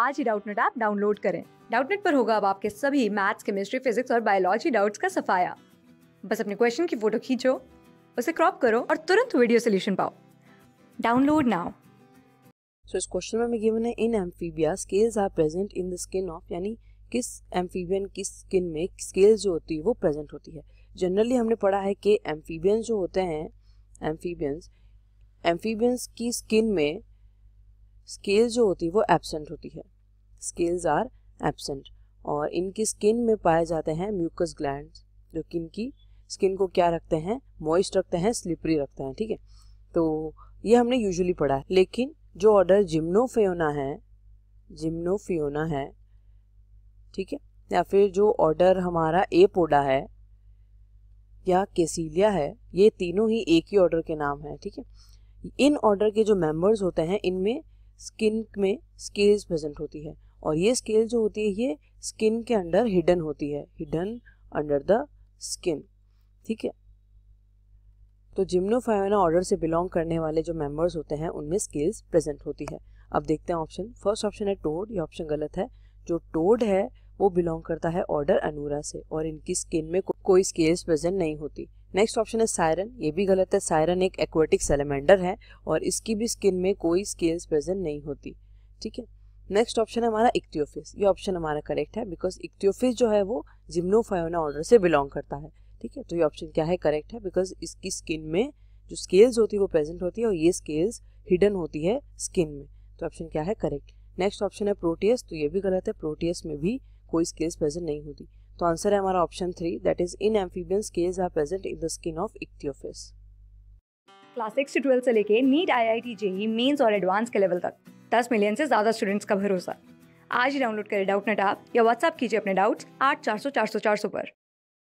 आज ही Doubtnut app download करें डाउटनेट पर होगा अब आपके सभी मैथ्स केमिस्ट्री फिजिक्स और बायोलॉजी डाउट्स का सफाया बस अपने क्वेश्चन की फोटो खींचो उसे क्रॉप करो और तुरंत वीडियो सोल्यूशन पाओ डाउनलोड नाउ सो इस क्वेश्चन में गिवन है in amphibia scales are present in the skin of यानी किस एम्फीबियन की स्किन में स्केल्स जो होती है वो प्रेजेंट होती है जनरली हमने पढ़ा है कि एम्फीबियंस जो होते हैं एम्फीबियंस एम्फीबियंस की स्किन में स्केल जो होती है वो एबसेंट होती है स्केल्स आर एबसेंट और इनकी स्किन में पाए जाते हैं म्यूकस ग्लैंड जो कि इनकी स्किन को क्या रखते हैं मॉइस्ट रखते हैं स्लिपरी रखते हैं ठीक है तो ये हमने यूजुअली पढ़ा है लेकिन जो ऑर्डर जिम्नोफियोना है जिम्नोफियोना है ठीक है या फिर जो ऑर्डर हमारा ए पोडा है या केसीलिया है ये तीनों ही एक ही ऑर्डर के नाम है ठीक है इन ऑर्डर के जो मेंबर्स होते हैं इनमें स्किन में स्केल्स प्रेजेंट होती है और ये स्केल जो होती है ये स्किन के अंडर हिडन होती है हिडन अंडर द स्किन ठीक है तो जिम्नोफायोना ऑर्डर से बिलोंग करने वाले जो मेंबर्स होते हैं उनमें स्केल्स प्रेजेंट होती है अब देखते हैं ऑप्शन फर्स्ट ऑप्शन है टोड ये ऑप्शन गलत है जो टोड है वो बिलोंग करता है ऑर्डर अनूरा से और इनकी स्किन में को, कोई स्केल्स प्रेजेंट नहीं होती नेक्स्ट ऑप्शन है सायरन ये भी गलत है सायरन एक एक्वेटिक सेलेमेंडर है और इसकी भी स्किन में कोई स्केल्स प्रेजेंट नहीं होती ठीक है नेक्स्ट ऑप्शन है हमारा इक्टियोफिस ये ऑप्शन हमारा करेक्ट है बिकॉज इक्टियोफिस जो है वो जिम्नोफायोना ऑर्डर से बिलोंग करता है ठीक है तो ये ऑप्शन क्या है करेक्ट है बिकॉज इसकी स्किन में जो स्केल्स होती है वो प्रेजेंट होती है और ये स्केल्स हिडन होती है स्किन में तो ऑप्शन क्या है करेक्ट नेक्स्ट ऑप्शन है प्रोटियस तो ये भी गलत है प्रोटियस में भी कोई स्केल्स प्रेजेंट नहीं होती तो आंसर है हमारा option three that is in amphibian scales are present in the skin of Ichthyophis class six से ट्वेल्थ से लेके NEET I I T JEE mains और एडवांस के लेवल तक दस मिलियन से ज़्यादा स्टूडेंट्स का भरोसा आज ही डाउनलोड करें डाउट नेट आप या व्हाट्सअप कीजिए अपने डाउट्स आठ चार सौ चार सौ चार सौ पर